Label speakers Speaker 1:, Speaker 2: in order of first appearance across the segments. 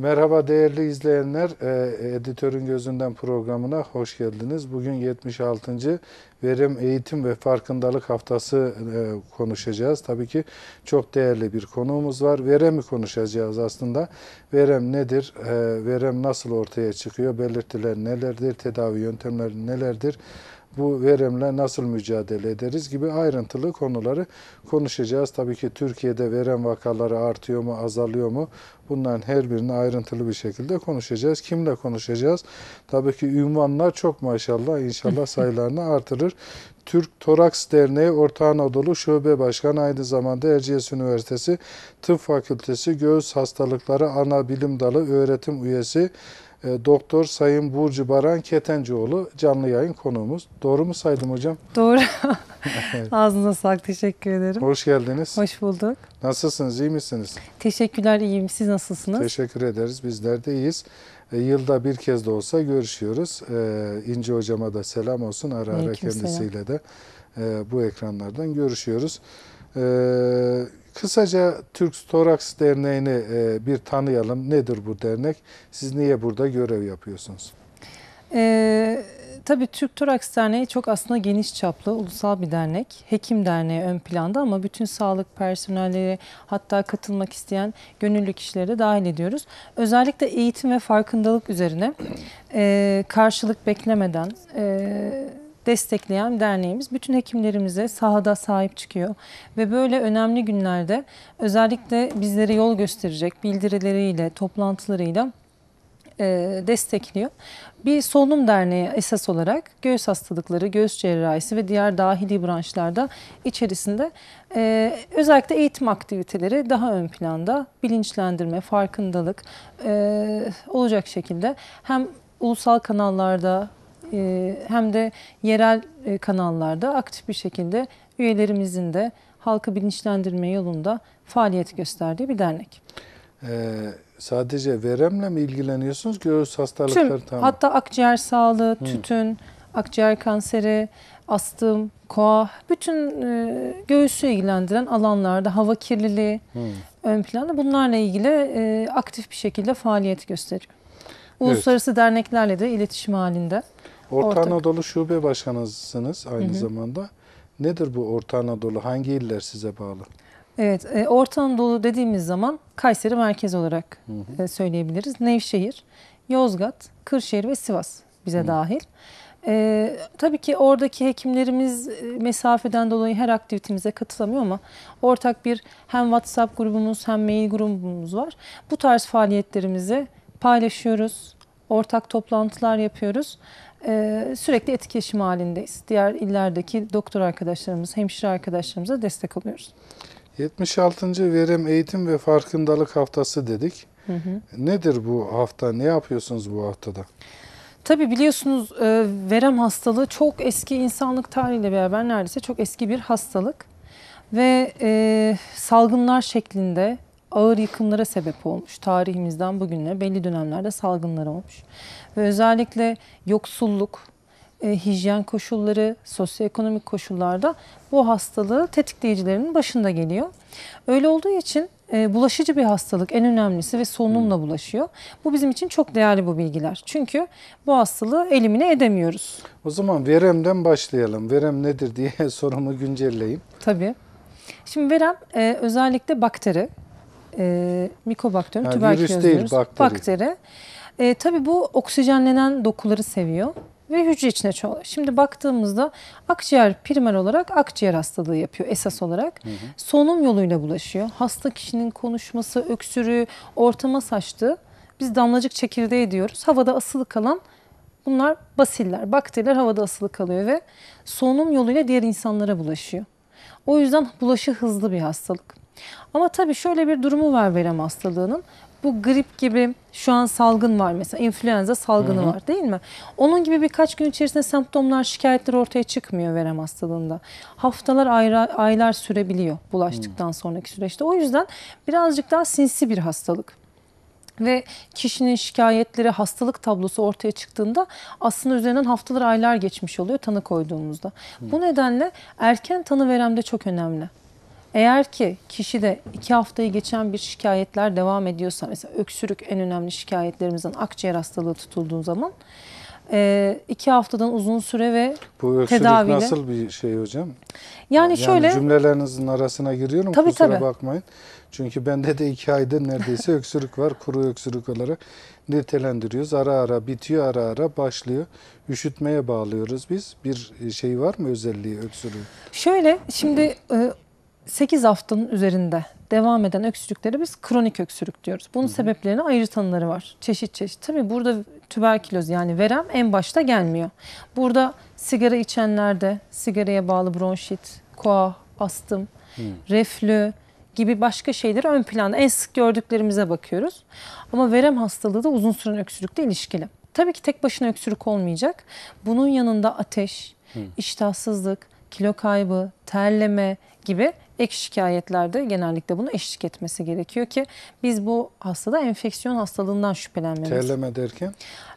Speaker 1: Merhaba değerli izleyenler, e, Editörün Gözünden programına hoş geldiniz. Bugün 76. Verim Eğitim ve Farkındalık Haftası e, konuşacağız. Tabii ki çok değerli bir konuğumuz var. Veremi konuşacağız aslında. Verem nedir? E, Verem nasıl ortaya çıkıyor? Belirtiler nelerdir? Tedavi yöntemleri nelerdir? bu veremle nasıl mücadele ederiz gibi ayrıntılı konuları konuşacağız. Tabii ki Türkiye'de verem vakaları artıyor mu, azalıyor mu? Bunların her birini ayrıntılı bir şekilde konuşacağız. Kimle konuşacağız? Tabii ki ünvanlar çok maşallah inşallah sayılarını artırır. Türk Toraks Derneği Orta Anadolu Şube Başkanı aynı zamanda Erciyes Üniversitesi Tıp Fakültesi Göğüs Hastalıkları Ana Bilim Dalı öğretim üyesi e, doktor Sayın Burcu Baran Ketencoğlu canlı yayın konuğumuz. Doğru mu saydım hocam?
Speaker 2: Doğru. Ağzınıza sağlık. Teşekkür ederim.
Speaker 1: Hoş geldiniz. Hoş bulduk. Nasılsınız? İyi misiniz?
Speaker 2: Teşekkürler. iyiyim. Siz nasılsınız? Teşekkür
Speaker 1: ederiz. Bizler de iyiyiz. E, yılda bir kez de olsa görüşüyoruz. E, İnci hocama da selam olsun. Ara ara Aleyküm kendisiyle selam. de e, bu ekranlardan görüşüyoruz. Ee, kısaca Türk Toraks Derneği'ni e, bir tanıyalım. Nedir bu dernek? Siz niye burada görev yapıyorsunuz?
Speaker 2: Ee, tabii Türk Toraks Derneği çok aslında geniş çaplı ulusal bir dernek. Hekim Derneği ön planda ama bütün sağlık personelleri hatta katılmak isteyen gönüllü kişileri de dahil ediyoruz. Özellikle eğitim ve farkındalık üzerine e, karşılık beklemeden... E, destekleyen derneğimiz bütün hekimlerimize sahada sahip çıkıyor ve böyle önemli günlerde özellikle bizlere yol gösterecek bildirileriyle, toplantılarıyla e, destekliyor. Bir solunum derneği esas olarak göğüs hastalıkları, göğüs cerrahisi ve diğer dahili branşlarda içerisinde e, özellikle eğitim aktiviteleri daha ön planda bilinçlendirme, farkındalık e, olacak şekilde hem ulusal kanallarda e, hem de yerel e, kanallarda aktif bir şekilde üyelerimizin de halkı bilinçlendirme yolunda faaliyet gösterdiği bir dernek.
Speaker 1: Ee, sadece veremle mi ilgileniyorsunuz göğüs hastalıkları Tüm, tamam. Hatta
Speaker 2: akciğer sağlığı, hmm. tütün, akciğer kanseri, astım, koa, bütün e, göğüsü ilgilendiren alanlarda hava kirliliği hmm. ön planda bunlarla ilgili e, aktif bir şekilde faaliyet gösteriyor. Uluslararası evet. derneklerle de iletişim halinde. Orta Ortak.
Speaker 1: Anadolu Şube Başkanısınız aynı hı hı. zamanda. Nedir bu Orta Anadolu? Hangi iller size bağlı?
Speaker 2: Evet, e, Orta Anadolu dediğimiz zaman Kayseri merkez olarak hı hı. E, söyleyebiliriz. Nevşehir, Yozgat, Kırşehir ve Sivas bize hı. dahil. E, tabii ki oradaki hekimlerimiz e, mesafeden dolayı her aktivitemize katılamıyor ama ortak bir hem WhatsApp grubumuz hem mail grubumuz var. Bu tarz faaliyetlerimizi paylaşıyoruz, ortak toplantılar yapıyoruz. Ee, sürekli etkileşim halindeyiz. Diğer illerdeki doktor arkadaşlarımız, hemşire arkadaşlarımıza destek oluyoruz.
Speaker 1: 76. Verem Eğitim ve Farkındalık Haftası dedik. Hı hı. Nedir bu hafta? Ne yapıyorsunuz bu haftada?
Speaker 2: Tabii biliyorsunuz e, verem hastalığı çok eski insanlık tarihiyle beraber neredeyse çok eski bir hastalık. Ve e, salgınlar şeklinde ağır yıkımlara sebep olmuş. Tarihimizden bugüne belli dönemlerde salgınlar olmuş. Ve özellikle yoksulluk, e, hijyen koşulları, sosyoekonomik koşullarda bu hastalığı tetikleyicilerinin başında geliyor. Öyle olduğu için e, bulaşıcı bir hastalık en önemlisi ve solunumla hmm. bulaşıyor. Bu bizim için çok değerli bu bilgiler. Çünkü bu hastalığı elimine edemiyoruz.
Speaker 1: O zaman veremden başlayalım. Verem nedir diye sorumu güncelleyeyim.
Speaker 2: Tabii. Şimdi verem e, özellikle bakteri e, mikobakterim, yani tüberküloz virüs bakteri. bakteri. E, tabii bu oksijenlenen dokuları seviyor ve hücre içine çoğalıyor. Şimdi baktığımızda akciğer primer olarak akciğer hastalığı yapıyor esas olarak. Hı hı. Solunum yoluyla bulaşıyor. Hasta kişinin konuşması, öksürüğü, ortama saçtığı biz damlacık çekirdeği diyoruz. Havada asılı kalan bunlar basiller, bakteriler havada asılı kalıyor ve solunum yoluyla diğer insanlara bulaşıyor. O yüzden bulaşı hızlı bir hastalık. Ama tabii şöyle bir durumu var verem hastalığının. Bu grip gibi şu an salgın var mesela influenza salgını hı hı. var değil mi? Onun gibi birkaç gün içerisinde semptomlar, şikayetler ortaya çıkmıyor verem hastalığında. Haftalar, ayra, aylar sürebiliyor bulaştıktan hı. sonraki süreçte. O yüzden birazcık daha sinsi bir hastalık ve kişinin şikayetleri, hastalık tablosu ortaya çıktığında aslında üzerinden haftalar, aylar geçmiş oluyor tanı koyduğumuzda. Hı. Bu nedenle erken tanı veremde çok önemli. Eğer ki kişide iki haftayı geçen bir şikayetler devam ediyorsa mesela öksürük en önemli şikayetlerimizden akciğer hastalığı tutulduğu zaman e, iki haftadan uzun süre ve Bu öksürük tedaviyle. nasıl
Speaker 1: bir şey hocam? Yani,
Speaker 2: yani şöyle.
Speaker 1: cümlelerinizin arasına giriyorum tabii, kusura tabii. bakmayın. Çünkü bende de iki ayda neredeyse öksürük var. Kuru öksürük olarak nitelendiriyoruz. Ara ara bitiyor, ara ara başlıyor. Üşütmeye bağlıyoruz biz. Bir şey var mı özelliği öksürüğün?
Speaker 2: Şöyle şimdi e, 8 haftanın üzerinde devam eden öksürükleri biz kronik öksürük diyoruz. Bunun Hı-hı. sebeplerine ayrı tanıları var. Çeşit çeşit. Tabii burada tüberküloz yani verem en başta gelmiyor. Burada sigara içenlerde sigaraya bağlı bronşit, koa, astım, Hı. reflü gibi başka şeyleri ön planda en sık gördüklerimize bakıyoruz. Ama verem hastalığı da uzun süren öksürükle ilişkili. Tabii ki tek başına öksürük olmayacak. Bunun yanında ateş, Hı. iştahsızlık, kilo kaybı, terleme gibi ek şikayetlerde genellikle bunu eşlik etmesi gerekiyor ki biz bu hastada enfeksiyon hastalığından şüphelenmemiz. Terleme derken?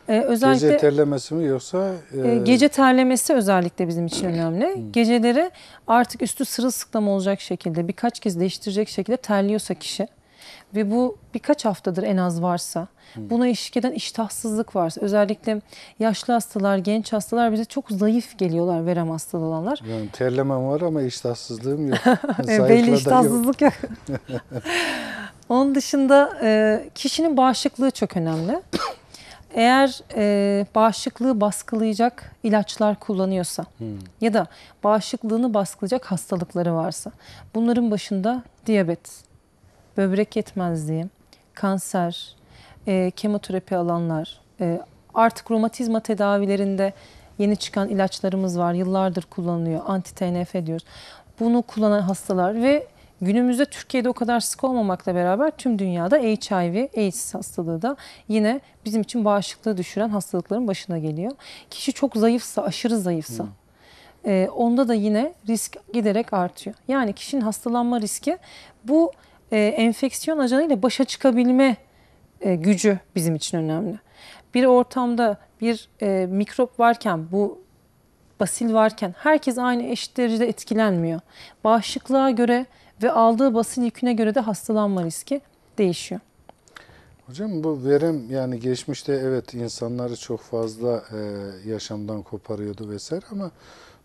Speaker 2: Ee, özellikle, gece
Speaker 1: terlemesi mi yoksa? Ee, e... Gece
Speaker 2: terlemesi özellikle bizim için önemli. Geceleri artık üstü sırılsıklam olacak şekilde birkaç kez değiştirecek şekilde terliyorsa kişi ve bu birkaç haftadır en az varsa hmm. buna eşlik eden iştahsızlık varsa özellikle yaşlı hastalar, genç hastalar bize çok zayıf geliyorlar verem hastalığı olanlar.
Speaker 1: Yani terlemem var ama iştahsızlığım yok. Belli iştahsızlık yok.
Speaker 2: Onun dışında e, kişinin bağışıklığı çok önemli. Eğer e, bağışıklığı baskılayacak ilaçlar kullanıyorsa hmm. ya da bağışıklığını baskılayacak hastalıkları varsa bunların başında diyabet, böbrek yetmezliği, kanser, e, kemoterapi alanlar, e, artık romatizma tedavilerinde yeni çıkan ilaçlarımız var. Yıllardır kullanılıyor. Anti-TNF diyoruz. Bunu kullanan hastalar ve günümüzde Türkiye'de o kadar sık olmamakla beraber tüm dünyada HIV, AIDS hastalığı da yine bizim için bağışıklığı düşüren hastalıkların başına geliyor. Kişi çok zayıfsa, aşırı zayıfsa, hmm. e, onda da yine risk giderek artıyor. Yani kişinin hastalanma riski bu e, enfeksiyon ajanıyla başa çıkabilme e, gücü bizim için önemli. Bir ortamda bir e, mikrop varken bu basil varken herkes aynı eşit derecede etkilenmiyor. Bağışıklığa göre ve aldığı basil yüküne göre de hastalanma riski değişiyor.
Speaker 1: Hocam bu verim yani geçmişte evet insanları çok fazla e, yaşamdan koparıyordu vesaire ama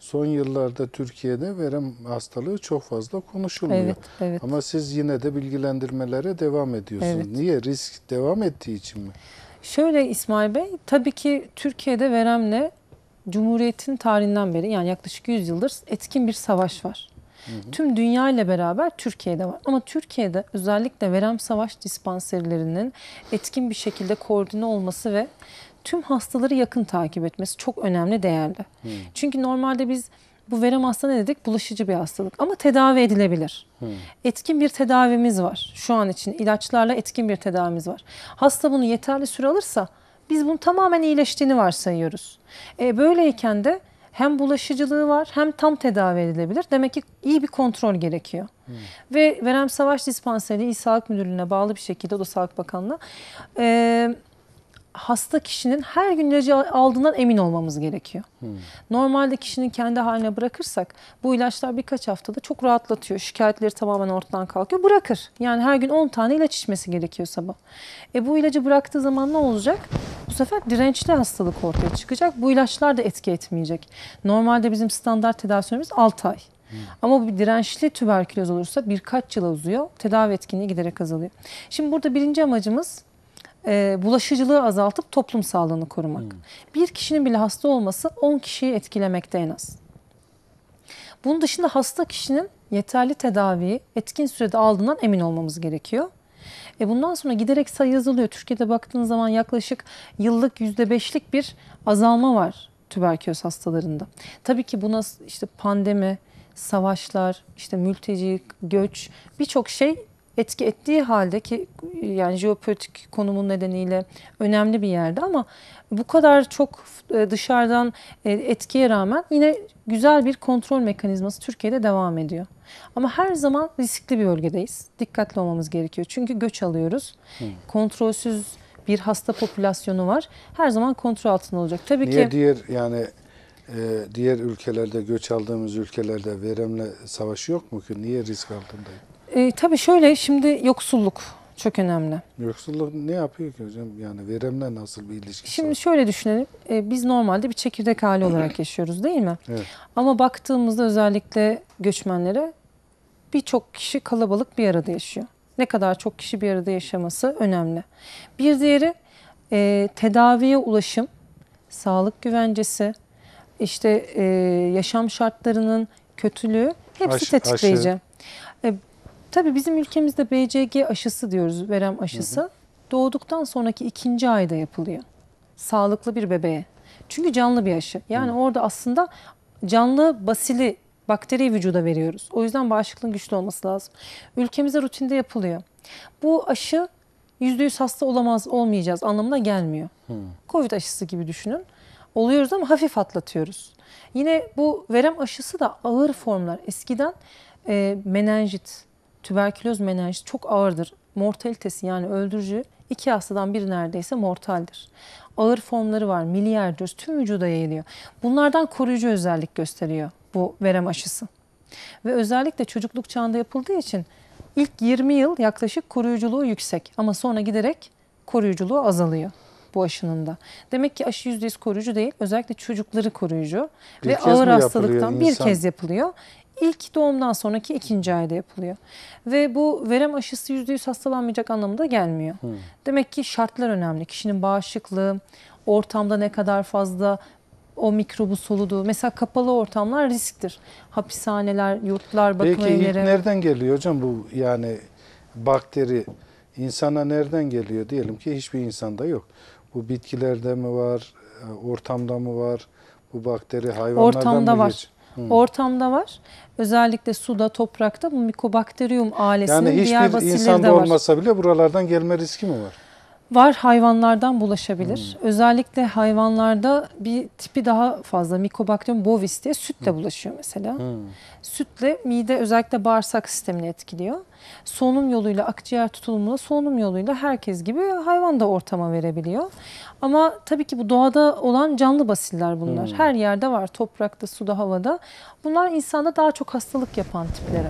Speaker 1: son yıllarda Türkiye'de verem hastalığı çok fazla konuşulmuyor. Evet, evet. Ama siz yine de bilgilendirmelere devam ediyorsunuz. Evet. Niye? Risk devam ettiği için mi?
Speaker 2: Şöyle İsmail Bey, tabii ki Türkiye'de veremle Cumhuriyet'in tarihinden beri yani yaklaşık 100 yıldır etkin bir savaş var. Tüm dünya ile beraber Türkiye'de var. Ama Türkiye'de özellikle verem savaş dispanserlerinin etkin bir şekilde koordine olması ve tüm hastaları yakın takip etmesi çok önemli değerli. Hmm. Çünkü normalde biz bu verem hastalığı ne dedik? Bulaşıcı bir hastalık ama tedavi edilebilir. Hmm. Etkin bir tedavimiz var. Şu an için ilaçlarla etkin bir tedavimiz var. Hasta bunu yeterli süre alırsa biz bunun tamamen iyileştiğini varsayıyoruz. E, böyleyken de hem bulaşıcılığı var hem tam tedavi edilebilir. Demek ki iyi bir kontrol gerekiyor. Hmm. Ve Verem Savaş Dispanseri İl Sağlık Müdürlüğü'ne bağlı bir şekilde o da Sağlık Bakanlığı e, hasta kişinin her gün ilacı aldığından emin olmamız gerekiyor. Hmm. Normalde kişinin kendi haline bırakırsak bu ilaçlar birkaç haftada çok rahatlatıyor. Şikayetleri tamamen ortadan kalkıyor. Bırakır. Yani her gün 10 tane ilaç içmesi gerekiyor sabah. E bu ilacı bıraktığı zaman ne olacak? Bu sefer dirençli hastalık ortaya çıkacak. Bu ilaçlar da etki etmeyecek. Normalde bizim standart tedavi süremiz 6 ay. Hmm. Ama bu bir dirençli tüberküloz olursa birkaç yıla uzuyor. Tedavi etkinliği giderek azalıyor. Şimdi burada birinci amacımız e, bulaşıcılığı azaltıp toplum sağlığını korumak. Hmm. Bir kişinin bile hasta olması 10 kişiyi etkilemekte en az. Bunun dışında hasta kişinin yeterli tedaviyi etkin sürede aldığından emin olmamız gerekiyor. E bundan sonra giderek sayı azalıyor. Türkiye'de baktığınız zaman yaklaşık yıllık %5'lik bir azalma var tüberküloz hastalarında. Tabii ki buna işte pandemi, savaşlar, işte mülteci, göç birçok şey etki ettiği halde ki yani jeopolitik konumun nedeniyle önemli bir yerde ama bu kadar çok e, dışarıdan e, etkiye rağmen yine güzel bir kontrol mekanizması Türkiye'de devam ediyor. Ama her zaman riskli bir bölgedeyiz. Dikkatli olmamız gerekiyor. Çünkü göç alıyoruz. Hmm. Kontrolsüz bir hasta popülasyonu var. Her zaman kontrol altında olacak. Tabii Niye ki
Speaker 1: diğer yani e, diğer ülkelerde göç aldığımız ülkelerde veremle savaşı yok mu ki? Niye risk altındayız?
Speaker 2: E, tabii şöyle şimdi yoksulluk çok önemli.
Speaker 1: Yoksulluk ne yapıyor ki hocam? Yani veremle nasıl bir ilişki?
Speaker 2: Şimdi var? şöyle düşünelim. E, biz normalde bir çekirdek hali olarak yaşıyoruz değil mi? Evet. Ama baktığımızda özellikle göçmenlere birçok kişi kalabalık bir arada yaşıyor. Ne kadar çok kişi bir arada yaşaması önemli. Bir diğeri e, tedaviye ulaşım, sağlık güvencesi, işte e, yaşam şartlarının kötülüğü hepsi aşı, tetikleyici. Aşı. E, Tabii bizim ülkemizde BCG aşısı diyoruz, verem aşısı. Hı hı. Doğduktan sonraki ikinci ayda yapılıyor. Sağlıklı bir bebeğe. Çünkü canlı bir aşı. Yani hı. orada aslında canlı basili bakteri vücuda veriyoruz. O yüzden bağışıklığın güçlü olması lazım. Ülkemizde rutinde yapılıyor. Bu aşı %100 hasta olamaz, olmayacağız anlamına gelmiyor. Hmm. Covid aşısı gibi düşünün. Oluyoruz ama hafif atlatıyoruz. Yine bu verem aşısı da ağır formlar. Eskiden e, menenjit, tüberküloz menenjit çok ağırdır. Mortalitesi yani öldürücü iki hastadan biri neredeyse mortaldir. Ağır formları var, milyar düz tüm vücuda yayılıyor. Bunlardan koruyucu özellik gösteriyor bu verem aşısı. Ve özellikle çocukluk çağında yapıldığı için ilk 20 yıl yaklaşık koruyuculuğu yüksek ama sonra giderek koruyuculuğu azalıyor bu aşının da. Demek ki aşı %100 koruyucu değil. Özellikle çocukları koruyucu bir ve ağır hastalıktan yapılıyor? bir kez yapılıyor ilk doğumdan sonraki ikinci ayda yapılıyor. Ve bu verem aşısı yüzde yüz hastalanmayacak anlamında gelmiyor. Hmm. Demek ki şartlar önemli. Kişinin bağışıklığı, ortamda ne kadar fazla o mikrobu soluduğu. Mesela kapalı ortamlar risktir. Hapishaneler, yurtlar, bakım Peki, evleri. Peki nereden
Speaker 1: geliyor hocam bu yani bakteri insana nereden geliyor diyelim ki hiçbir insanda yok. Bu bitkilerde mi var, ortamda mı var? Bu bakteri hayvanlardan ortamda mı var. Hı. Hmm.
Speaker 2: ortamda var. Özellikle suda, toprakta bu mikobakteriyum ailesinin yani diğer basilleri de var. Yani hiçbir insanda olmasa
Speaker 1: bile buralardan gelme riski mi var?
Speaker 2: Var hayvanlardan bulaşabilir. Hmm. Özellikle hayvanlarda bir tipi daha fazla Mycobacterium bovis diye sütle hmm. bulaşıyor mesela. Hmm. Sütle mide özellikle bağırsak sistemini etkiliyor. Solunum yoluyla akciğer tutulumuyla solunum yoluyla herkes gibi hayvan da ortama verebiliyor. Ama tabii ki bu doğada olan canlı basiller bunlar. Hmm. Her yerde var toprakta, suda, havada. Bunlar insanda daha çok hastalık yapan tipleri.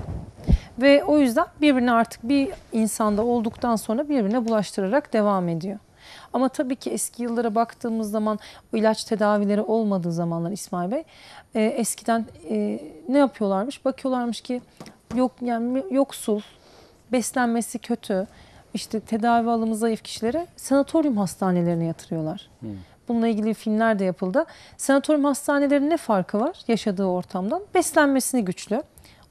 Speaker 2: Ve o yüzden birbirine artık bir insanda olduktan sonra birbirine bulaştırarak devam ediyor. Ama tabii ki eski yıllara baktığımız zaman ilaç tedavileri olmadığı zamanlar İsmail Bey e, eskiden e, ne yapıyorlarmış? Bakıyorlarmış ki yok yani yoksul, beslenmesi kötü, işte tedavi alımı zayıf kişilere sanatoryum hastanelerine yatırıyorlar. Hmm. Bununla ilgili filmler de yapıldı. Sanatoryum hastanelerinin ne farkı var yaşadığı ortamdan? Beslenmesini güçlü,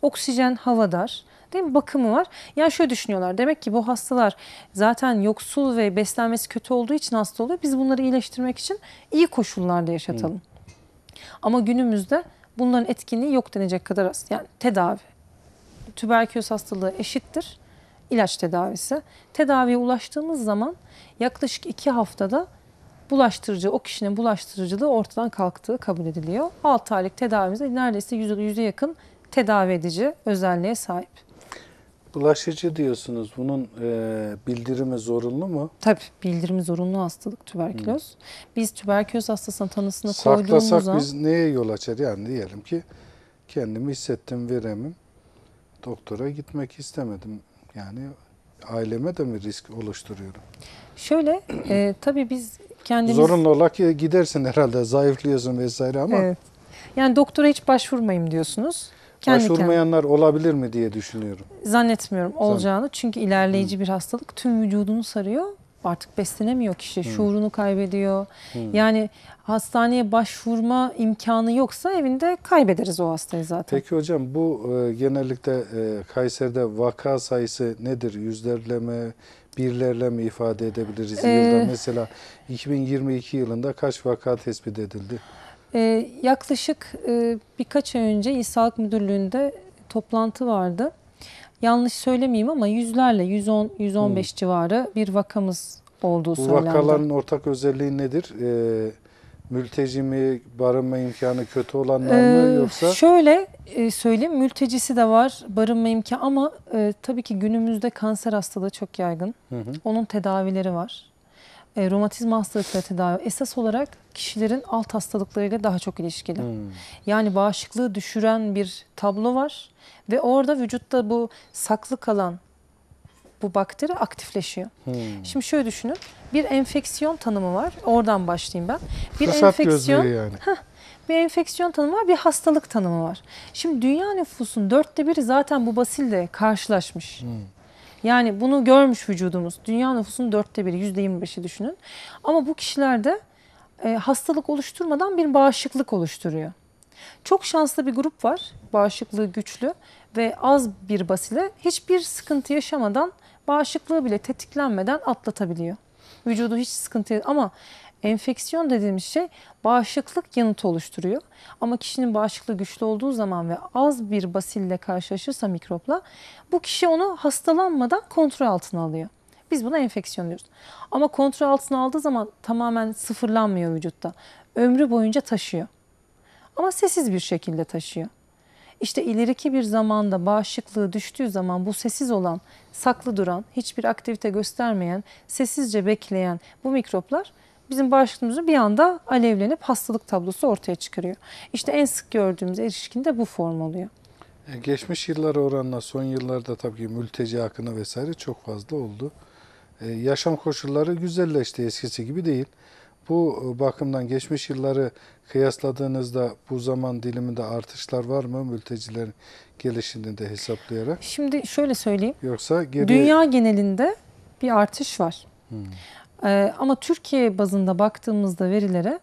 Speaker 2: oksijen hava dar, değil Bakımı var. Yani şöyle düşünüyorlar. Demek ki bu hastalar zaten yoksul ve beslenmesi kötü olduğu için hasta oluyor. Biz bunları iyileştirmek için iyi koşullarda yaşatalım. Hı. Ama günümüzde bunların etkinliği yok denecek kadar az. Yani tedavi. Tüberküloz hastalığı eşittir ilaç tedavisi. Tedaviye ulaştığımız zaman yaklaşık iki haftada bulaştırıcı, o kişinin bulaştırıcılığı ortadan kalktığı kabul ediliyor. 6 aylık tedavimizde neredeyse %100'e yakın tedavi edici özelliğe sahip.
Speaker 1: Bulaşıcı diyorsunuz. Bunun e, bildirimi zorunlu mu? Tabii bildirimi
Speaker 2: zorunlu hastalık tüberküloz. Hı. Biz tüberküloz hastasının tanısını Saklasak koyduğumuzda... Saklasak biz
Speaker 1: neye yol açar? Yani diyelim ki kendimi hissettim veremim. Doktora gitmek istemedim. Yani aileme de mi risk oluşturuyorum?
Speaker 2: Şöyle e, tabii biz kendimiz... Zorunlu
Speaker 1: olarak gidersin herhalde zayıflıyorsun vesaire ama... Evet.
Speaker 2: Yani doktora hiç başvurmayayım diyorsunuz. Kendi Başvurmayanlar
Speaker 1: kendine. olabilir mi diye düşünüyorum.
Speaker 2: Zannetmiyorum olacağını. Çünkü ilerleyici Hı. Hmm. bir hastalık tüm vücudunu sarıyor. Artık beslenemiyor kişi, Hı. Hmm. şuurunu kaybediyor. Hı. Hmm. Yani hastaneye başvurma imkanı yoksa evinde kaybederiz o hastayı zaten. Peki
Speaker 1: hocam bu e, genellikle e, Kayseri'de vaka sayısı nedir? Yüzlerle mi, birlerle mi ifade edebiliriz ee, yılda? Mesela 2022 yılında kaç vaka tespit edildi?
Speaker 2: Ee, yaklaşık e, birkaç ay önce İl Sağlık Müdürlüğü'nde toplantı vardı. Yanlış söylemeyeyim ama yüzlerle 110 115 hmm. civarı bir vakamız olduğu Bu söylendi. Bu vakaların
Speaker 1: ortak özelliği nedir? Ee, mülteci mi, barınma imkanı kötü olanlar ee, mı yoksa?
Speaker 2: Şöyle e, söyleyeyim, mültecisi de var, barınma imkanı ama e, tabii ki günümüzde kanser hastalığı çok yaygın. Hı hı. Onun tedavileri var e, romatizma hastalıkları tedavi esas olarak kişilerin alt hastalıklarıyla daha çok ilişkili. Hmm. Yani bağışıklığı düşüren bir tablo var ve orada vücutta bu saklı kalan bu bakteri aktifleşiyor. Hmm. Şimdi şöyle düşünün. Bir enfeksiyon tanımı var. Oradan başlayayım ben. Bir Fırsat enfeksiyon yani. Heh, bir enfeksiyon tanımı var, bir hastalık tanımı var. Şimdi dünya nüfusun dörtte biri zaten bu basille karşılaşmış. Hmm. Yani bunu görmüş vücudumuz. Dünya nüfusunun dörtte biri, yüzde yirmi beşi düşünün. Ama bu kişilerde e, hastalık oluşturmadan bir bağışıklık oluşturuyor. Çok şanslı bir grup var. Bağışıklığı güçlü ve az bir basile hiçbir sıkıntı yaşamadan bağışıklığı bile tetiklenmeden atlatabiliyor. Vücudu hiç sıkıntı ama Enfeksiyon dediğimiz şey bağışıklık yanıtı oluşturuyor. Ama kişinin bağışıklığı güçlü olduğu zaman ve az bir basille karşılaşırsa mikropla bu kişi onu hastalanmadan kontrol altına alıyor. Biz buna enfeksiyon diyoruz. Ama kontrol altına aldığı zaman tamamen sıfırlanmıyor vücutta. Ömrü boyunca taşıyor. Ama sessiz bir şekilde taşıyor. İşte ileriki bir zamanda bağışıklığı düştüğü zaman bu sessiz olan, saklı duran, hiçbir aktivite göstermeyen, sessizce bekleyen bu mikroplar bizim bağışıklığımızı bir anda alevlenip hastalık tablosu ortaya çıkarıyor. İşte en sık gördüğümüz erişkin de bu form oluyor.
Speaker 1: E, geçmiş yıllar oranla son yıllarda tabii ki mülteci akını vesaire çok fazla oldu. E, yaşam koşulları güzelleşti eskisi gibi değil. Bu e, bakımdan geçmiş yılları kıyasladığınızda bu zaman diliminde artışlar var mı mültecilerin gelişini de hesaplayarak? Şimdi şöyle söyleyeyim. Yoksa geri... dünya
Speaker 2: genelinde bir artış var. Hmm. Ee, ama Türkiye bazında baktığımızda verilere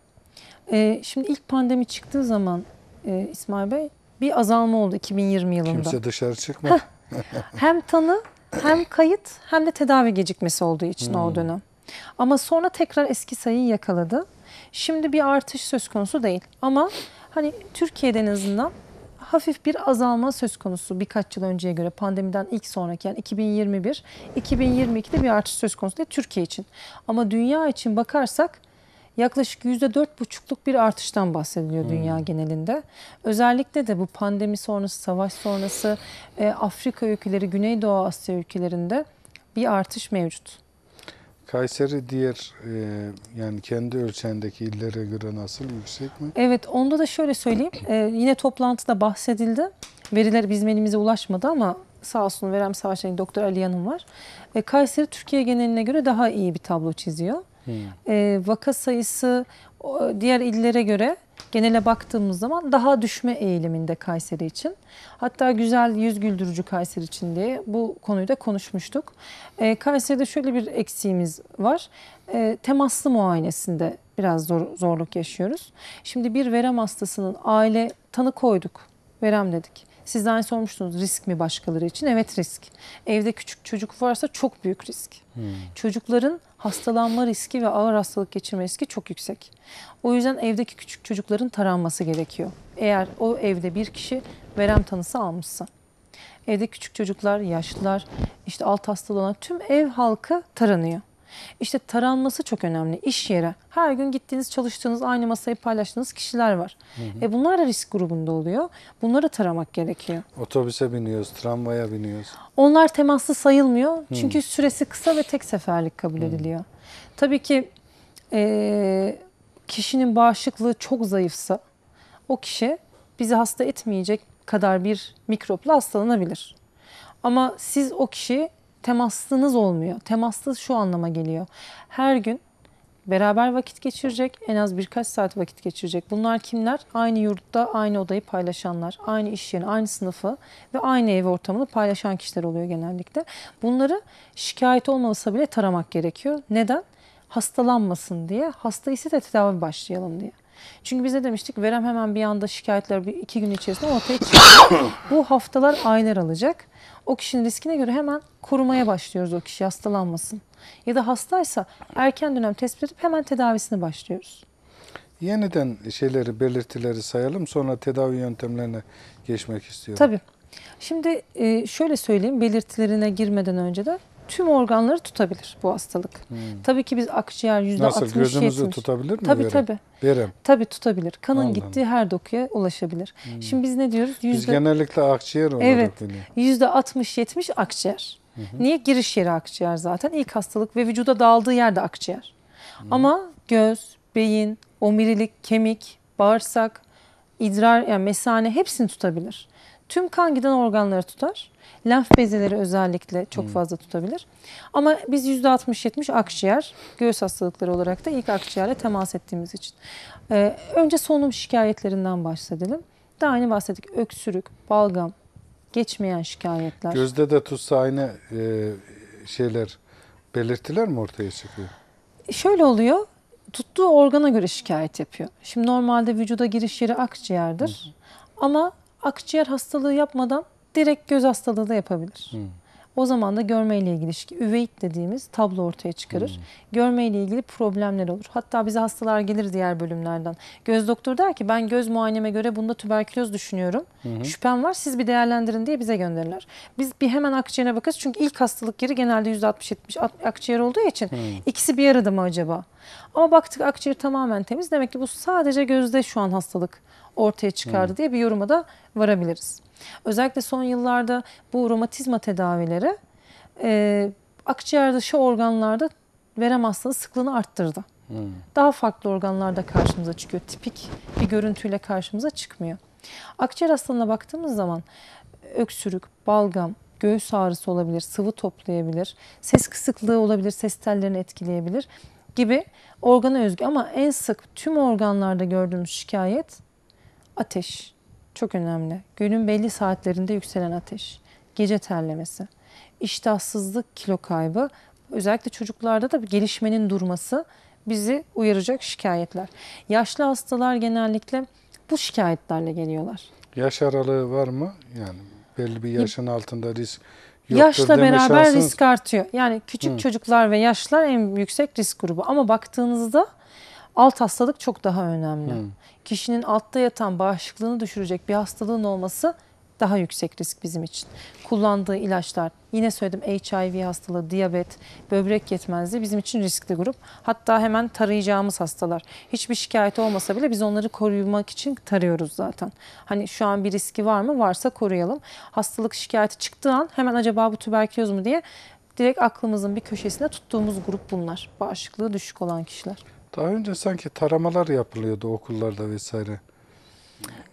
Speaker 2: e, şimdi ilk pandemi çıktığı zaman e, İsmail Bey bir azalma oldu 2020 yılında. Kimse
Speaker 1: dışarı çıkmadı.
Speaker 2: hem tanı hem kayıt hem de tedavi gecikmesi olduğu için hmm. o dönem. Ama sonra tekrar eski sayıyı yakaladı. Şimdi bir artış söz konusu değil. Ama hani Türkiye'de en azından hafif bir azalma söz konusu birkaç yıl önceye göre pandemiden ilk sonraki yani 2021, 2022'de bir artış söz konusu değil Türkiye için. Ama dünya için bakarsak yaklaşık %4,5'luk bir artıştan bahsediliyor hmm. dünya genelinde. Özellikle de bu pandemi sonrası, savaş sonrası e, Afrika ülkeleri, Güneydoğu Asya ülkelerinde bir artış mevcut.
Speaker 1: Kayseri diğer e, yani kendi ölçeğindeki illere göre nasıl yüksek mi?
Speaker 2: Evet onda da şöyle söyleyeyim. E, yine toplantıda bahsedildi. Veriler bizim elimize ulaşmadı ama sağ olsun Verem Savaş'ın Doktor Ali Yanım var. E, Kayseri Türkiye geneline göre daha iyi bir tablo çiziyor. Hmm. E, vaka sayısı diğer illere göre genele baktığımız zaman daha düşme eğiliminde Kayseri için. Hatta güzel yüz güldürücü Kayseri için diye bu konuyu da konuşmuştuk. E, Kayseri'de şöyle bir eksiğimiz var. E, temaslı muayenesinde biraz zor, zorluk yaşıyoruz. Şimdi bir verem hastasının aile tanı koyduk, verem dedik. Sizden sormuştunuz risk mi başkaları için? Evet risk. Evde küçük çocuk varsa çok büyük risk. Hmm. Çocukların hastalanma riski ve ağır hastalık geçirme riski çok yüksek. O yüzden evdeki küçük çocukların taranması gerekiyor. Eğer o evde bir kişi verem tanısı almışsa. Evde küçük çocuklar, yaşlılar, işte alt hastalanan tüm ev halkı taranıyor. İşte taranması çok önemli. İş yere. Her gün gittiğiniz, çalıştığınız, aynı masayı paylaştığınız kişiler var. Hı hı. E bunlar da risk grubunda oluyor. Bunları taramak gerekiyor.
Speaker 1: Otobüse biniyoruz, tramvaya biniyoruz.
Speaker 2: Onlar temaslı sayılmıyor. Hı. Çünkü süresi kısa ve tek seferlik kabul hı. ediliyor. Tabii ki e, kişinin bağışıklığı çok zayıfsa o kişi bizi hasta etmeyecek kadar bir mikropla hastalanabilir. Ama siz o kişiyi temaslınız olmuyor. Temaslı şu anlama geliyor. Her gün beraber vakit geçirecek, en az birkaç saat vakit geçirecek. Bunlar kimler? Aynı yurtta, aynı odayı paylaşanlar, aynı iş yeri, aynı sınıfı ve aynı ev ortamını paylaşan kişiler oluyor genellikle. Bunları şikayet olmasa bile taramak gerekiyor. Neden? Hastalanmasın diye, hasta ise de tedavi başlayalım diye. Çünkü bize demiştik verem hemen bir anda şikayetler bir iki gün içerisinde ortaya çıkıyor. Bu haftalar aylar alacak o kişinin riskine göre hemen korumaya başlıyoruz o kişi hastalanmasın. Ya da hastaysa erken dönem tespit edip hemen tedavisine başlıyoruz.
Speaker 1: Yeniden şeyleri, belirtileri sayalım sonra tedavi yöntemlerine geçmek istiyorum. Tabii.
Speaker 2: Şimdi e, şöyle söyleyeyim belirtilerine girmeden önce de tüm organları tutabilir bu hastalık. Hmm. Tabii ki biz akciğer %60-70. Nasıl gözümüzü tutabilir mi? Tabii verem? tabii. Verem. Tabii tutabilir. Kanın Anladım. gittiği her dokuya ulaşabilir. Hmm. Şimdi biz ne diyoruz? biz
Speaker 1: genellikle akciğer olarak evet,
Speaker 2: biliyoruz. %60-70 akciğer. Hı Niye? Giriş yeri akciğer zaten. İlk hastalık ve vücuda dağıldığı yer de akciğer. Hı. Ama göz, beyin, omurilik, kemik, bağırsak, idrar yani mesane hepsini tutabilir tüm kan giden organları tutar. Lenf bezeleri özellikle çok hmm. fazla tutabilir. Ama biz %60-70 akciğer, göğüs hastalıkları olarak da ilk akciğerle temas ettiğimiz için. Ee, önce solunum şikayetlerinden bahsedelim. Daha yeni bahsettik. Öksürük, balgam, geçmeyen şikayetler. Gözde
Speaker 1: de tutsa aynı e, şeyler, belirtiler mi ortaya çıkıyor?
Speaker 2: Şöyle oluyor. Tuttuğu organa göre şikayet yapıyor. Şimdi normalde vücuda giriş yeri akciğerdir. Ama akciğer hastalığı yapmadan direkt göz hastalığı da yapabilir. Hmm. O zaman da görmeyle ilgili üveit dediğimiz tablo ortaya çıkarır. Hmm. Görmeyle ilgili problemler olur. Hatta bize hastalar gelir diğer bölümlerden. Göz doktoru der ki ben göz muayeneme göre bunda tüberküloz düşünüyorum. Hmm. Şüphem var siz bir değerlendirin diye bize gönderirler. Biz bir hemen akciğerine bakarız. Çünkü ilk hastalık yeri genelde %60-70 akciğer olduğu için hmm. ikisi bir arada mı acaba? Ama baktık akciğer tamamen temiz. Demek ki bu sadece gözde şu an hastalık ortaya çıkardı hmm. diye bir yoruma da varabiliriz. Özellikle son yıllarda bu romatizma tedavileri e, akciğer dışı organlarda verem hastalığı sıklığını arttırdı. Hmm. Daha farklı organlarda karşımıza çıkıyor. Tipik bir görüntüyle karşımıza çıkmıyor. Akciğer hastalığına baktığımız zaman e, öksürük, balgam, göğüs ağrısı olabilir, sıvı toplayabilir, ses kısıklığı olabilir, ses tellerini etkileyebilir gibi organa özgü ama en sık tüm organlarda gördüğümüz şikayet ateş, çok önemli. Günün belli saatlerinde yükselen ateş, gece terlemesi, iştahsızlık, kilo kaybı, özellikle çocuklarda da gelişmenin durması bizi uyaracak şikayetler. Yaşlı hastalar genellikle bu şikayetlerle geliyorlar.
Speaker 1: Yaş aralığı var mı? Yani belli bir yaşın altında risk Yoktur Yaşla beraber şansınız... risk
Speaker 2: artıyor. Yani küçük Hı. çocuklar ve yaşlar en yüksek risk grubu. Ama baktığınızda alt hastalık çok daha önemli. Hmm. Kişinin altta yatan bağışıklığını düşürecek bir hastalığın olması daha yüksek risk bizim için. Kullandığı ilaçlar, yine söyledim HIV hastalığı, diyabet, böbrek yetmezliği bizim için riskli grup. Hatta hemen tarayacağımız hastalar. Hiçbir şikayet olmasa bile biz onları korumak için tarıyoruz zaten. Hani şu an bir riski var mı? Varsa koruyalım. Hastalık şikayeti çıktığı an hemen acaba bu tüberküloz mu diye direkt aklımızın bir köşesine tuttuğumuz grup bunlar. Bağışıklığı düşük olan kişiler.
Speaker 1: Daha önce sanki taramalar yapılıyordu okullarda vesaire.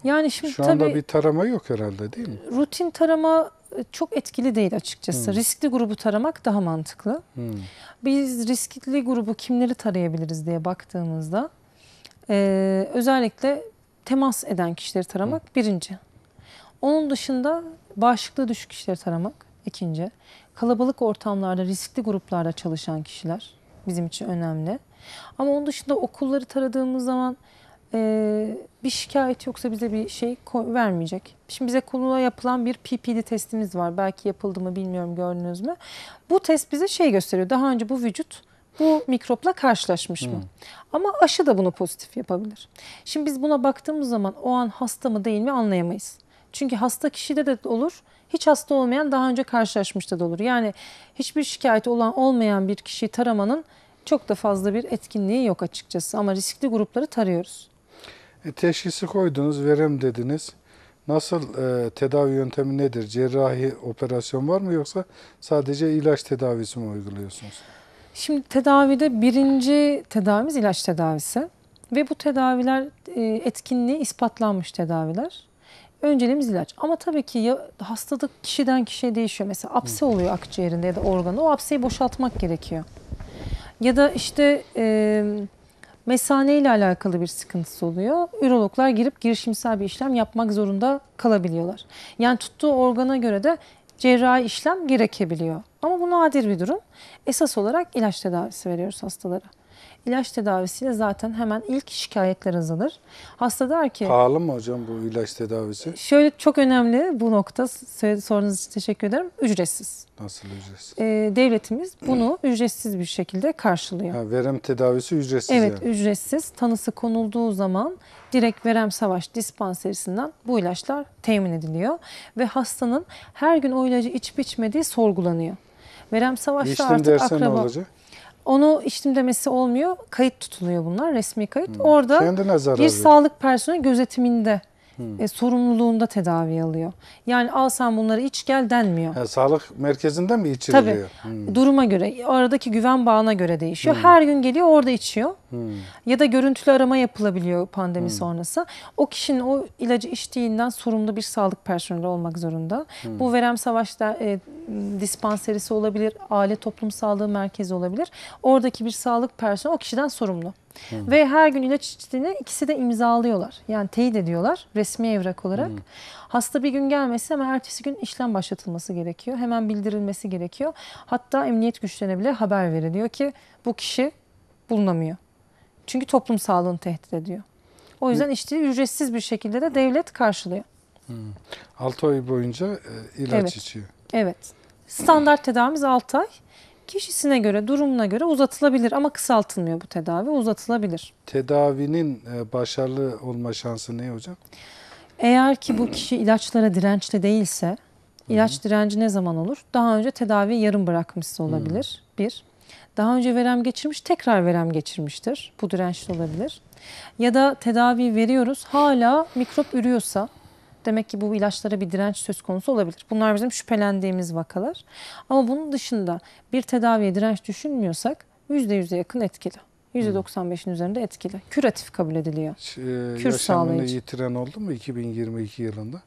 Speaker 2: Yani şimdi Şu anda tabii, bir
Speaker 1: tarama yok herhalde değil mi?
Speaker 2: Rutin tarama e, çok etkili değil açıkçası. Hmm. Riskli grubu taramak daha mantıklı. Hmm. Biz riskli grubu kimleri tarayabiliriz diye baktığımızda e, özellikle temas eden kişileri taramak hmm. birinci. Onun dışında bağışıklığı düşük kişileri taramak ikinci. Kalabalık ortamlarda, riskli gruplarda çalışan kişiler bizim için önemli. Ama onun dışında okulları taradığımız zaman e, bir şikayet yoksa bize bir şey vermeyecek. Şimdi bize konula yapılan bir PPD testimiz var. Belki yapıldı mı bilmiyorum gördünüz mü? Bu test bize şey gösteriyor. Daha önce bu vücut bu mikropla karşılaşmış hmm. mı? Ama aşı da bunu pozitif yapabilir. Şimdi biz buna baktığımız zaman o an hasta mı değil mi anlayamayız. Çünkü hasta kişide de olur, hiç hasta olmayan daha önce karşılaşmış da olur. Yani hiçbir şikayeti olan olmayan bir kişiyi taramanın çok da fazla bir etkinliği yok açıkçası ama riskli grupları tarıyoruz.
Speaker 1: E, teşhisi koydunuz, verem dediniz. Nasıl e, tedavi yöntemi nedir? Cerrahi operasyon var mı yoksa sadece ilaç tedavisi mi uyguluyorsunuz?
Speaker 2: Şimdi tedavide birinci tedavimiz ilaç tedavisi ve bu tedaviler e, etkinliği ispatlanmış tedaviler. Önceliğimiz ilaç ama tabii ki ya, hastalık kişiden kişiye değişiyor. Mesela apse oluyor akciğerinde ya da organı o apseyi boşaltmak gerekiyor. Ya da işte e, mesane ile alakalı bir sıkıntısı oluyor. Ürologlar girip girişimsel bir işlem yapmak zorunda kalabiliyorlar. Yani tuttuğu organa göre de cerrahi işlem gerekebiliyor. Ama bu nadir bir durum. Esas olarak ilaç tedavisi veriyoruz hastalara. İlaç tedavisiyle zaten hemen ilk şikayetler azalır. Hasta der ki... Pahalı
Speaker 1: mı hocam bu ilaç tedavisi?
Speaker 2: Şöyle çok önemli bu nokta. Sorunuz için teşekkür ederim. Ücretsiz.
Speaker 1: Nasıl ücretsiz?
Speaker 2: Ee, devletimiz bunu ücretsiz bir şekilde karşılıyor.
Speaker 1: Ha, verem tedavisi ücretsiz Evet yani.
Speaker 2: ücretsiz. Tanısı konulduğu zaman direkt verem savaş dispanserisinden bu ilaçlar temin ediliyor. Ve hastanın her gün o ilacı içip içmediği sorgulanıyor. Verem savaşta İçtim artık akraba... ne olacak? Onu içtim demesi olmuyor. Kayıt tutuluyor bunlar, resmi kayıt. Hmm. Orada bir sağlık personeli gözetiminde Hmm. e, sorumluluğunda tedavi alıyor. Yani al sen bunları iç gel denmiyor.
Speaker 1: Ha, sağlık merkezinde mi içiliyor? Tabii. Hmm.
Speaker 2: Duruma göre, aradaki güven bağına göre değişiyor. Hmm. Her gün geliyor orada içiyor. Hmm. Ya da görüntülü arama yapılabiliyor pandemi hmm. sonrası. O kişinin o ilacı içtiğinden sorumlu bir sağlık personeli olmak zorunda. Hmm. Bu verem savaşta e, dispanserisi olabilir, aile toplum sağlığı merkezi olabilir. Oradaki bir sağlık personeli o kişiden sorumlu. Hı. Ve her gün ilaç içtiğini ikisi de imzalıyorlar. Yani teyit ediyorlar resmi evrak olarak. Hı. Hasta bir gün gelmesi ama ertesi gün işlem başlatılması gerekiyor. Hemen bildirilmesi gerekiyor. Hatta emniyet güçlerine bile haber veriliyor ki bu kişi bulunamıyor. Çünkü toplum sağlığını tehdit ediyor. O yüzden Hı. içtiği ücretsiz bir şekilde de devlet karşılıyor.
Speaker 1: Hı. 6 ay boyunca e, ilaç evet. içiyor.
Speaker 2: Evet. Standart tedavimiz 6 ay kişisine göre, durumuna göre uzatılabilir ama kısaltılmıyor bu tedavi, uzatılabilir.
Speaker 1: Tedavinin e, başarılı olma şansı ne hocam?
Speaker 2: Eğer ki bu kişi ilaçlara dirençli değilse, ilaç direnci ne zaman olur? Daha önce tedavi yarım bırakmışsa olabilir. Bir. Daha önce verem geçirmiş, tekrar verem geçirmiştir. Bu dirençli olabilir. Ya da tedavi veriyoruz, hala mikrop ürüyorsa, Demek ki bu ilaçlara bir direnç söz konusu olabilir. Bunlar bizim şüphelendiğimiz vakalar. Ama bunun dışında bir tedaviye direnç düşünmüyorsak %100'e yakın etkili. %95'in hmm. üzerinde etkili. Küratif kabul ediliyor.
Speaker 1: Ee, Kür yaşamını yitiren oldu mu 2022 yılında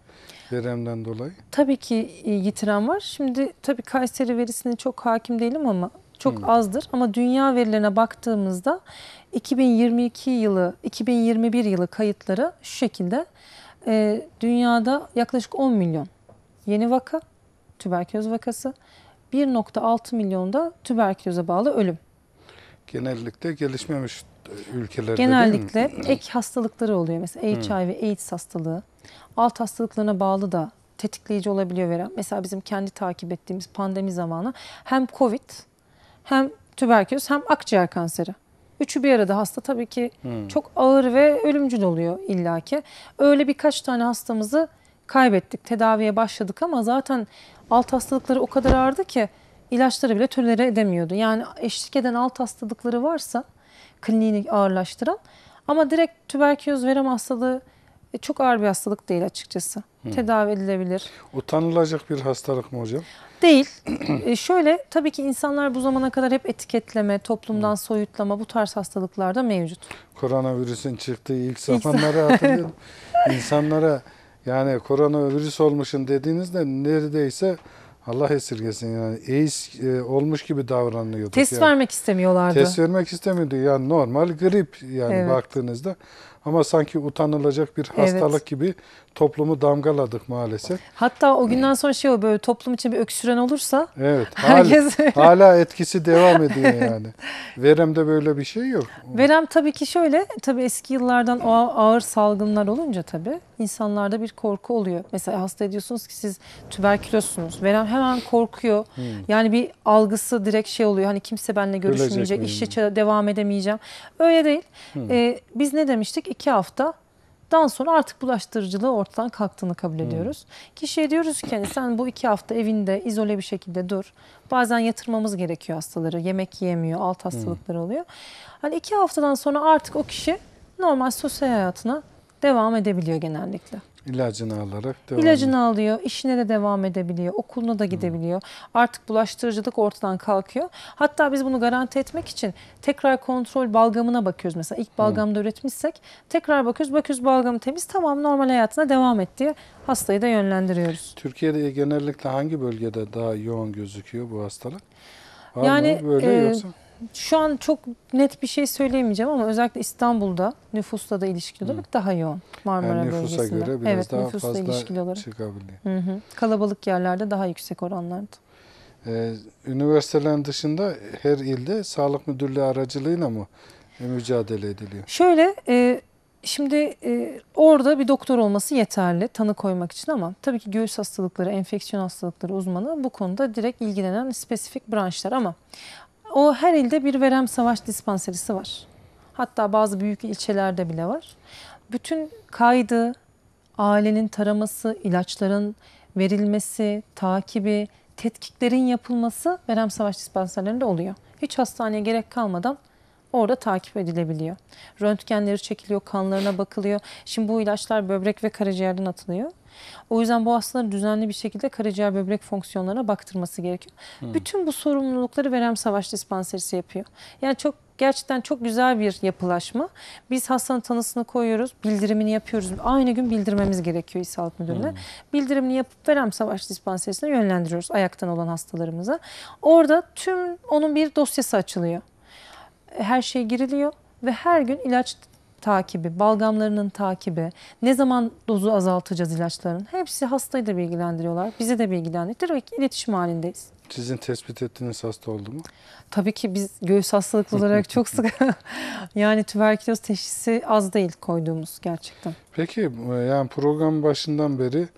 Speaker 1: veremden dolayı?
Speaker 2: Tabii ki e, yitiren var. Şimdi tabii Kayseri verisine çok hakim değilim ama çok hmm. azdır ama dünya verilerine baktığımızda 2022 yılı, 2021 yılı kayıtları şu şekilde e, dünyada yaklaşık 10 milyon yeni vaka, tüberküloz vakası, 1.6 milyon da tüberküloze bağlı ölüm.
Speaker 1: Genellikle gelişmemiş ülkelerde Genellikle ek
Speaker 2: hastalıkları oluyor. Mesela HIV, AIDS hastalığı, alt hastalıklarına bağlı da tetikleyici olabiliyor veren. Mesela bizim kendi takip ettiğimiz pandemi zamanı hem COVID hem tüberküloz hem akciğer kanseri. Üçü bir arada hasta tabii ki hmm. çok ağır ve ölümcül oluyor illaki. Öyle birkaç tane hastamızı kaybettik. Tedaviye başladık ama zaten alt hastalıkları o kadar ağırdı ki ilaçları bile tolere edemiyordu. Yani eşlik eden alt hastalıkları varsa kliniğini ağırlaştıran ama direkt tüberküloz verem hastalığı e, çok ağır bir hastalık değil açıkçası. Hı. Hmm. Tedavi edilebilir.
Speaker 1: Utanılacak bir hastalık mı hocam?
Speaker 2: Değil. e, şöyle tabii ki insanlar bu zamana kadar hep etiketleme, toplumdan Hı. Hmm. soyutlama bu tarz hastalıklarda mevcut.
Speaker 1: Koronavirüsün çıktığı ilk zamanları hatırlıyorum. İnsanlara yani koronavirüs olmuşun dediğinizde neredeyse Allah esirgesin yani AIDS e, olmuş gibi davranıyordu. Test yani.
Speaker 2: vermek istemiyorlardı. Test
Speaker 1: vermek istemiyordu. Yani normal grip yani evet. baktığınızda. Ama sanki utanılacak bir hastalık evet. gibi toplumu damgaladık maalesef.
Speaker 2: Hatta o günden sonra şey o böyle toplum için bir öksüren olursa
Speaker 1: evet, herkes hala, hala etkisi devam ediyor yani. Verem'de böyle bir şey yok.
Speaker 2: Verem tabii ki şöyle tabii eski yıllardan o ağır salgınlar olunca tabii insanlarda bir korku oluyor. Mesela hasta ediyorsunuz ki siz tüberkülozsunuz. Verem hemen korkuyor. Hmm. Yani bir algısı direkt şey oluyor. Hani kimse benimle görüşmeyecek, işe devam edemeyeceğim. Öyle değil. Hmm. Ee, biz ne demiştik? İki hafta yaptıktan sonra artık bulaştırıcılığı ortadan kalktığını kabul hmm. ediyoruz. Hmm. Kişiye diyoruz ki hani sen bu iki hafta evinde izole bir şekilde dur. Bazen yatırmamız gerekiyor hastaları. Yemek yiyemiyor, alt hmm. hastalıkları hmm. oluyor. Hani iki haftadan sonra artık o kişi normal sosyal hayatına devam edebiliyor genellikle.
Speaker 1: İlacını alarak devam İlacını
Speaker 2: ediyor. alıyor, işine de devam edebiliyor, okuluna da gidebiliyor. Hı. Artık bulaştırıcılık ortadan kalkıyor. Hatta biz bunu garanti etmek için tekrar kontrol balgamına bakıyoruz. Mesela ilk balgamda Hı. üretmişsek tekrar bakıyoruz, bakıyoruz balgam temiz tamam normal hayatına devam et diye hastayı da yönlendiriyoruz.
Speaker 1: Türkiye'de genellikle hangi bölgede daha yoğun gözüküyor bu hastalık? Var yani mı böyle e, yoksa?
Speaker 2: Şu an çok net bir şey söyleyemeyeceğim ama özellikle İstanbul'da nüfusla da ilişkili olarak daha yoğun Marmara yani nüfusa bölgesinde. göre biraz evet, daha nüfusla fazla ilişkili olarak. çıkabiliyor. Hı hı. Kalabalık yerlerde daha yüksek oranlarda.
Speaker 1: Ee, üniversitelerin dışında her ilde sağlık müdürlüğü aracılığıyla mı mücadele ediliyor?
Speaker 2: Şöyle e, şimdi e, orada bir doktor olması yeterli tanı koymak için ama tabii ki göğüs hastalıkları, enfeksiyon hastalıkları uzmanı bu konuda direkt ilgilenen spesifik branşlar ama o her ilde bir verem savaş dispanserisi var. Hatta bazı büyük ilçelerde bile var. Bütün kaydı, ailenin taraması, ilaçların verilmesi, takibi, tetkiklerin yapılması verem savaş dispanserlerinde oluyor. Hiç hastaneye gerek kalmadan orada takip edilebiliyor. Röntgenleri çekiliyor, kanlarına bakılıyor. Şimdi bu ilaçlar böbrek ve karaciğerden atılıyor. O yüzden bu aslında düzenli bir şekilde karaciğer böbrek fonksiyonlarına baktırması gerekiyor. Hı. Bütün bu sorumlulukları Verem Savaş Dispanserisi yapıyor. Yani çok gerçekten çok güzel bir yapılaşma. Biz hastanın tanısını koyuyoruz, bildirimini yapıyoruz. Aynı gün bildirmemiz gerekiyor İl Sağlık Müdürlüğü'ne. Hmm. Bildirimini yapıp Verem Savaş Dispanserisi'ne yönlendiriyoruz ayaktan olan hastalarımıza. Orada tüm onun bir dosyası açılıyor. Her şey giriliyor ve her gün ilaç takibi, balgamlarının takibi, ne zaman dozu azaltacağız ilaçların hepsi hastayı da bilgilendiriyorlar. Bizi de bilgilendiriyor ve iletişim halindeyiz.
Speaker 1: Sizin tespit ettiğiniz hasta oldu mu?
Speaker 2: Tabii ki biz göğüs hastalıklı olarak çok sık yani tüberküloz teşhisi az değil koyduğumuz gerçekten.
Speaker 1: Peki yani program başından beri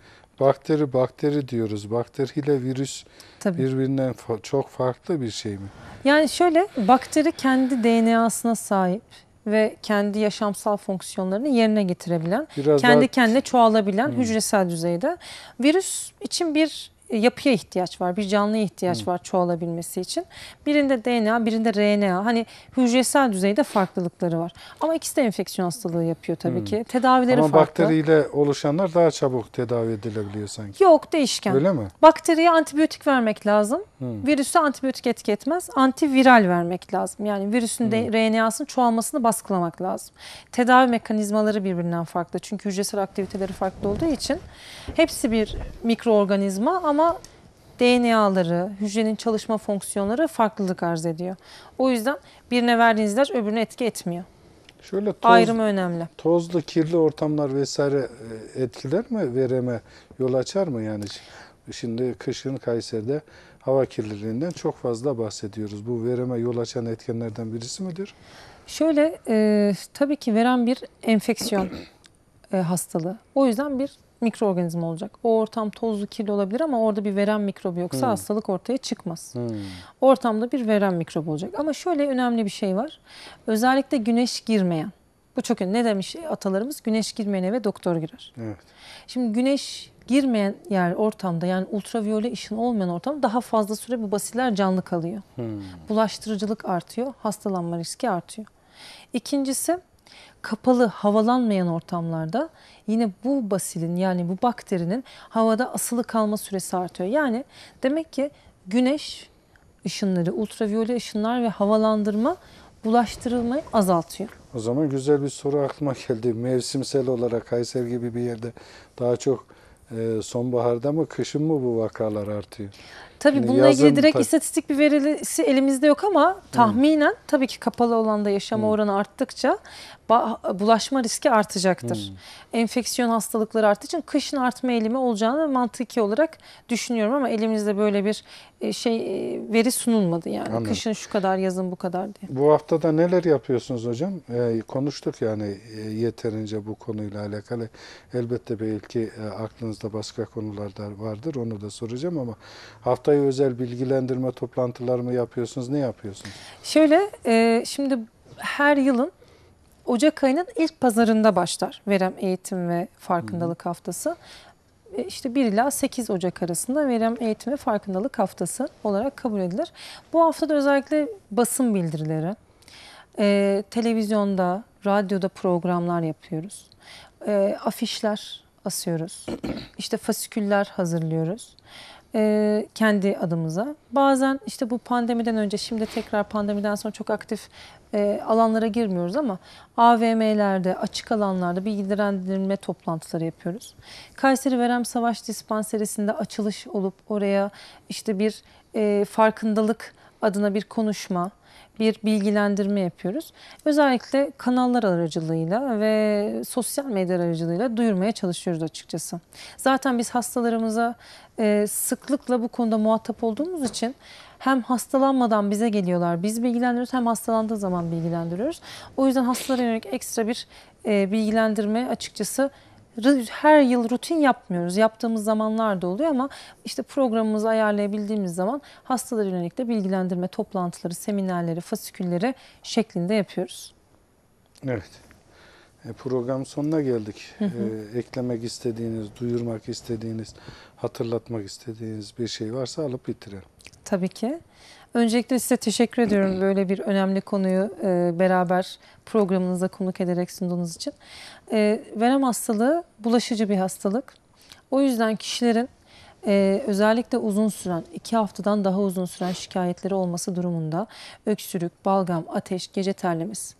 Speaker 1: bakteri bakteri diyoruz. bakteri ile virüs Tabii. birbirinden fa- çok farklı bir şey mi?
Speaker 2: Yani şöyle bakteri kendi DNA'sına sahip ve kendi yaşamsal fonksiyonlarını yerine getirebilen, Biraz kendi daha... kendine çoğalabilen hmm. hücresel düzeyde. Virüs için bir e, yapıya ihtiyaç var, bir canlıya ihtiyaç Hı. var çoğalabilmesi için. Birinde DNA, birinde RNA. Hani hücresel düzeyde farklılıkları var. Ama ikisi de enfeksiyon hastalığı yapıyor tabii Hı. ki. Tedavileri Ama farklı. Ama bakteriyle
Speaker 1: oluşanlar daha çabuk tedavi edilebiliyor sanki.
Speaker 2: Yok değişken. Öyle mi? Bakteriye antibiyotik vermek lazım. Hı. Virüse antibiyotik etki etmez. Antiviral vermek lazım. Yani virüsün de RNA'sının çoğalmasını baskılamak lazım. Tedavi mekanizmaları birbirinden farklı. Çünkü hücresel aktiviteleri farklı olduğu için hepsi bir mikroorganizma ama ama DNA'ları, hücrenin çalışma fonksiyonları farklılık arz ediyor. O yüzden birine verdiğiniz ilaç öbürüne etki etmiyor. Şöyle toz, Ayrımı önemli.
Speaker 1: Tozlu, kirli ortamlar vesaire e, etkiler mi vereme yol açar mı yani? Şimdi kışın Kayseri'de hava kirliliğinden çok fazla bahsediyoruz. Bu vereme yol açan etkenlerden birisi midir?
Speaker 2: Şöyle e, tabii ki veren bir enfeksiyon e, hastalığı. O yüzden bir mikroorganizma olacak. O ortam tozlu kirli olabilir ama orada bir verem mikrobu yoksa hmm. hastalık ortaya çıkmaz. Hmm. Ortamda bir verem mikrobu olacak. Ama şöyle önemli bir şey var. Özellikle güneş girmeyen. Bu çok önemli. Ne demiş atalarımız? Güneş girmeyen eve doktor girer. Evet. Şimdi güneş girmeyen yer ortamda yani ultraviyole ışın olmayan ortam daha fazla süre bu basiller canlı kalıyor. Hmm. Bulaştırıcılık artıyor, hastalanma riski artıyor. İkincisi kapalı, havalanmayan ortamlarda yine bu basilin yani bu bakterinin havada asılı kalma süresi artıyor. Yani demek ki güneş ışınları, ultraviyole ışınlar ve havalandırma bulaştırılmayı azaltıyor.
Speaker 1: O zaman güzel bir soru aklıma geldi. Mevsimsel olarak Kayseri gibi bir yerde daha çok e, sonbaharda mı kışın mı bu vakalar artıyor?
Speaker 2: Tabii yani bununla ilgili direkt istatistik bir verisi elimizde yok ama tahminen hmm. tabii ki kapalı alanda yaşama hmm. oranı arttıkça bulaşma riski artacaktır. Hmm. Enfeksiyon hastalıkları arttığı için kışın artma eğilimi olacağını mantıki olarak düşünüyorum ama elimizde böyle bir e, şey e, veri sunulmadı yani. Anladım. Kışın şu kadar, yazın bu kadar diye.
Speaker 1: Bu haftada neler yapıyorsunuz hocam? Ee, konuştuk yani e, yeterince bu konuyla alakalı. Elbette belki aklınızda başka konular da vardır. Onu da soracağım ama hafta Onlara özel bilgilendirme toplantıları mı yapıyorsunuz? Ne yapıyorsunuz?
Speaker 2: Şöyle e, şimdi her yılın Ocak ayının ilk pazarında başlar verem eğitim ve farkındalık Hı. haftası. E, işte 1 ila 8 Ocak arasında verem eğitim ve farkındalık haftası olarak kabul edilir. Bu haftada özellikle basın bildirileri, e, televizyonda, radyoda programlar yapıyoruz. E, afişler asıyoruz. İşte fasiküller hazırlıyoruz e, kendi adımıza. Bazen işte bu pandemiden önce şimdi tekrar pandemiden sonra çok aktif e, alanlara girmiyoruz ama AVM'lerde, açık alanlarda bilgilendirme toplantıları yapıyoruz. Kayseri Verem Savaş Dispanserisi'nde açılış olup oraya işte bir e, farkındalık adına bir konuşma, bir bilgilendirme yapıyoruz. Özellikle kanallar aracılığıyla ve sosyal medya aracılığıyla duyurmaya çalışıyoruz açıkçası. Zaten biz hastalarımıza e, sıklıkla bu konuda muhatap olduğumuz için hem hastalanmadan bize geliyorlar, biz bilgilendiriyoruz hem hastalandığı zaman bilgilendiriyoruz. O yüzden hastalara yönelik ekstra bir e, bilgilendirme açıkçası her yıl rutin yapmıyoruz. Yaptığımız zamanlar da oluyor ama işte programımızı ayarlayabildiğimiz zaman hastalar yönelik de bilgilendirme toplantıları, seminerleri, fasikülleri şeklinde yapıyoruz.
Speaker 1: Evet. E, program sonuna geldik. Hı hı. E, eklemek istediğiniz, duyurmak istediğiniz, hatırlatmak istediğiniz bir şey varsa alıp bitirelim.
Speaker 2: Tabii ki. Öncelikle size teşekkür ediyorum böyle bir önemli konuyu e, beraber programınıza konuk ederek sunduğunuz için. E, verem hastalığı bulaşıcı bir hastalık. O yüzden kişilerin ee, özellikle uzun süren, iki haftadan daha uzun süren şikayetleri olması durumunda öksürük, balgam, ateş, gece terlemesi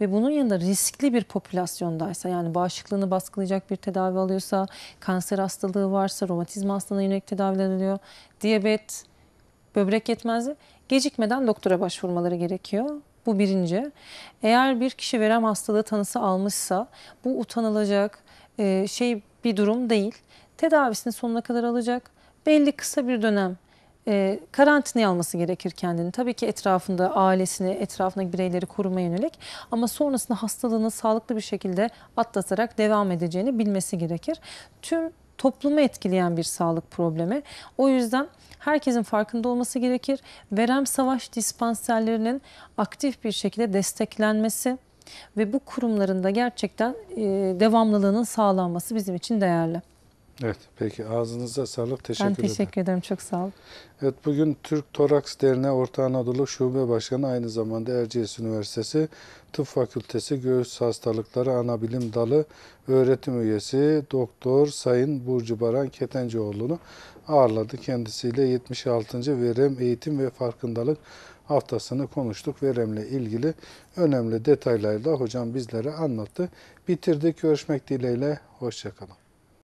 Speaker 2: ve bunun yanında riskli bir popülasyondaysa yani bağışıklığını baskılayacak bir tedavi alıyorsa, kanser hastalığı varsa, romatizma hastalığına yönelik tedaviler alıyor, diyabet, böbrek yetmezliği gecikmeden doktora başvurmaları gerekiyor. Bu birinci. Eğer bir kişi verem hastalığı tanısı almışsa bu utanılacak e, şey bir durum değil. Tedavisini sonuna kadar alacak. Belli kısa bir dönem e, karantinaya alması gerekir kendini. Tabii ki etrafında ailesini, etrafındaki bireyleri korumaya yönelik ama sonrasında hastalığını sağlıklı bir şekilde atlatarak devam edeceğini bilmesi gerekir. Tüm toplumu etkileyen bir sağlık problemi. O yüzden herkesin farkında olması gerekir. Verem savaş dispanserlerinin aktif bir şekilde desteklenmesi ve bu kurumların da gerçekten e, devamlılığının sağlanması bizim için değerli.
Speaker 1: Evet peki ağzınıza sağlık teşekkür ederim. Ben teşekkür
Speaker 2: ederim. ederim çok sağ olun.
Speaker 1: Evet bugün Türk Toraks Derneği Orta Anadolu Şube Başkanı aynı zamanda Erciyes Üniversitesi Tıp Fakültesi Göğüs Hastalıkları Anabilim Dalı öğretim üyesi Doktor Sayın Burcu Baran Ketencioğlu'nu ağırladı. Kendisiyle 76. Verem Eğitim ve Farkındalık haftasını konuştuk. Veremle ilgili önemli detayları da hocam bizlere anlattı. Bitirdik. Görüşmek dileğiyle. Hoşçakalın.